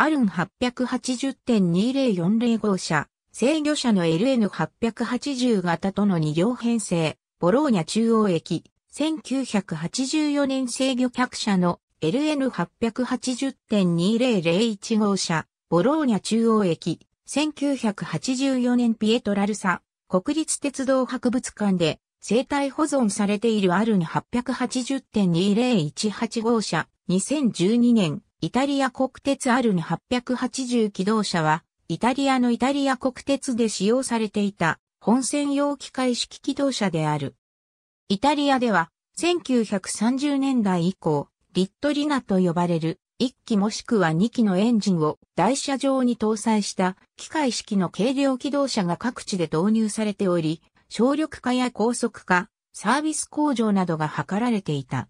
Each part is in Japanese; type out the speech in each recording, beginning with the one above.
アルン8 8 0 2 0 4 0号車、制御車の LN880 型との2両編成、ボローニャ中央駅、1984年制御客車の LN880.2001 号車、ボローニャ中央駅、1984年ピエトラルサ、国立鉄道博物館で生体保存されているアルン880.2018号車、2012年イタリア国鉄 R880 機動車は、イタリアのイタリア国鉄で使用されていた本線用機械式機動車である。イタリアでは、1930年代以降、リットリナと呼ばれる1機もしくは2機のエンジンを台車上に搭載した機械式の軽量機動車が各地で導入されており、省力化や高速化、サービス向上などが図られていた。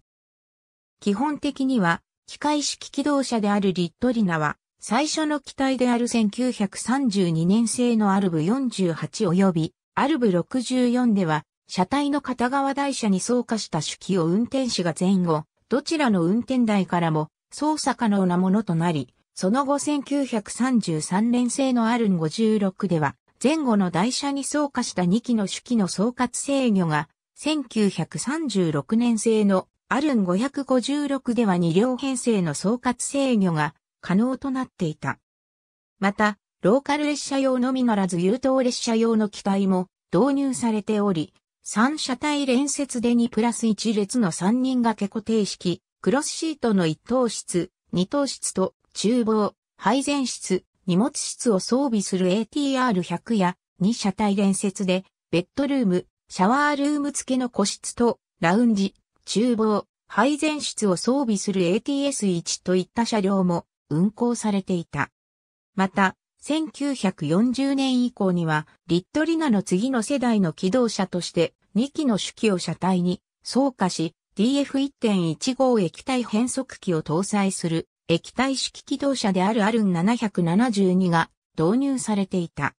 基本的には機械式機動車であるリットリナは、最初の機体である1932年製のアルブ48及び、アルブ64では、車体の片側台車に装加した手機を運転士が前後、どちらの運転台からも操作可能なものとなり、その後1933年製のアルン56では、前後の台車に装加した2機の手機の総括制御が、1936年製のアルン556では2両編成の総括制御が可能となっていた。また、ローカル列車用のみならず優等列車用の機体も導入されており、3車体連接で2プラス1列の3人掛け固定式、クロスシートの1等室、2等室と厨房、配膳室、荷物室を装備する ATR100 や2車体連接でベッドルーム、シャワールーム付けの個室とラウンジ、厨房、配膳室を装備する ATS-1 といった車両も運行されていた。また、1940年以降には、リットリナの次の世代の機動車として2機の主機を車体にう化し、DF1.15 液体変速機を搭載する液体式機動車であるアルン772が導入されていた。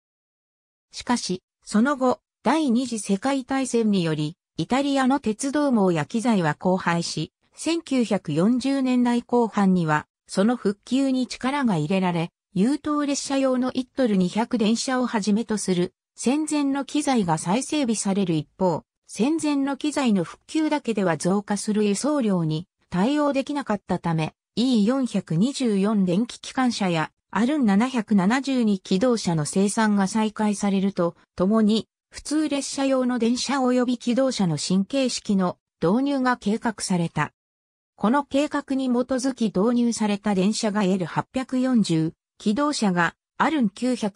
しかし、その後、第二次世界大戦により、イタリアの鉄道網や機材は荒廃し、1940年代後半には、その復旧に力が入れられ、優等列車用の1トル200電車をはじめとする、戦前の機材が再整備される一方、戦前の機材の復旧だけでは増加する輸送量に対応できなかったため、E424 電気機関車やアルン772機動車の生産が再開されると、ともに普通列車用の電車及び機動車の新形式の導入が計画された。この計画に基づき導入された電車が L840、機動車がアルン990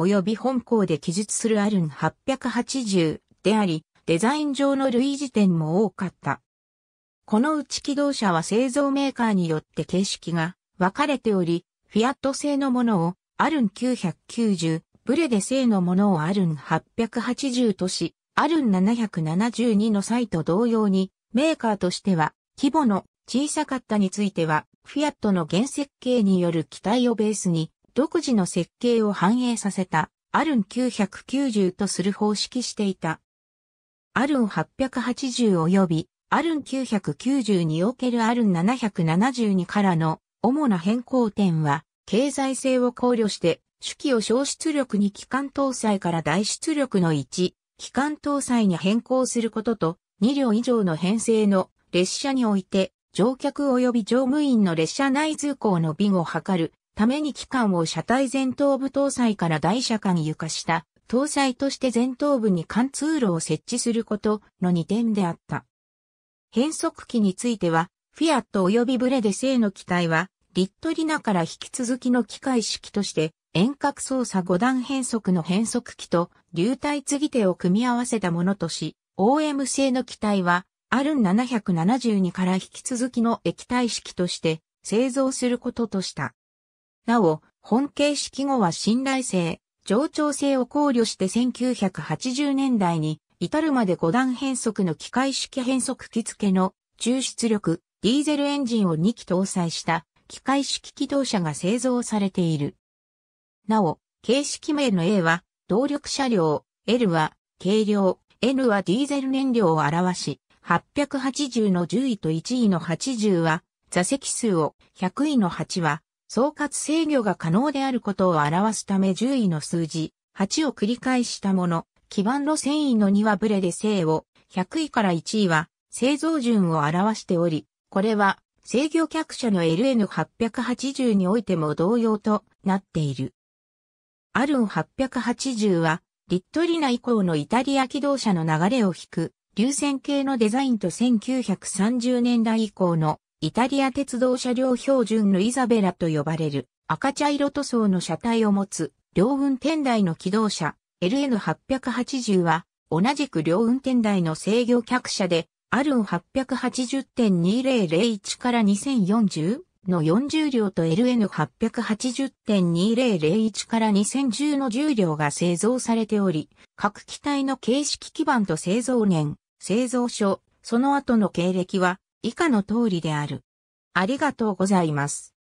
及び本校で記述するアルン880であり、デザイン上の類似点も多かった。このうち機動車は製造メーカーによって形式が分かれており、フィアット製のものをアルン990、ブレで性のものをアルン880とし、アルン772の際と同様に、メーカーとしては、規模の小さかったについては、フィアットの原設計による機体をベースに、独自の設計を反映させた、アルン990とする方式していた。アルン880及び、アルン990におけるアルン772からの主な変更点は、経済性を考慮して主機を小出力に機関搭載から大出力の1、機関搭載に変更することと、2両以上の編成の列車において、乗客及び乗務員の列車内通行の便を図るために機関を車体前頭部搭載から大車間に床下、搭載として前頭部に貫通路を設置することの2点であった。変速機については、フィアット及びブレデ製の機体は、リットリナから引き続きの機械式として遠隔操作5段変速の変速機と流体継ぎ手を組み合わせたものとし、OM 製の機体は、アルン772から引き続きの液体式として製造することとした。なお、本形式後は信頼性、冗長性を考慮して1980年代に至るまで5段変速の機械式変速機付けの抽出力、ディーゼルエンジンを2機搭載した機械式機動車が製造されている。なお、形式名の A は動力車両、L は軽量、N はディーゼル燃料を表し、880の10位と1位の80は座席数を、100位の8は総括制御が可能であることを表すため10位の数字、8を繰り返したもの、基盤路線位の2はブレで正を、100位から1位は製造順を表しており、これは制御客車の LN880 においても同様となっている。アルン880は、リットリナ以降のイタリア機動車の流れを引く、流線形のデザインと1930年代以降のイタリア鉄道車両標準のイザベラと呼ばれる赤茶色塗装の車体を持つ両運転台の機動車 LN880 は同じく両運転台の制御客車でアルン880.2001から2040の40両と LN880.2001 から2010の10両が製造されており、各機体の形式基盤と製造年、製造所、その後の経歴は以下の通りである。ありがとうございます。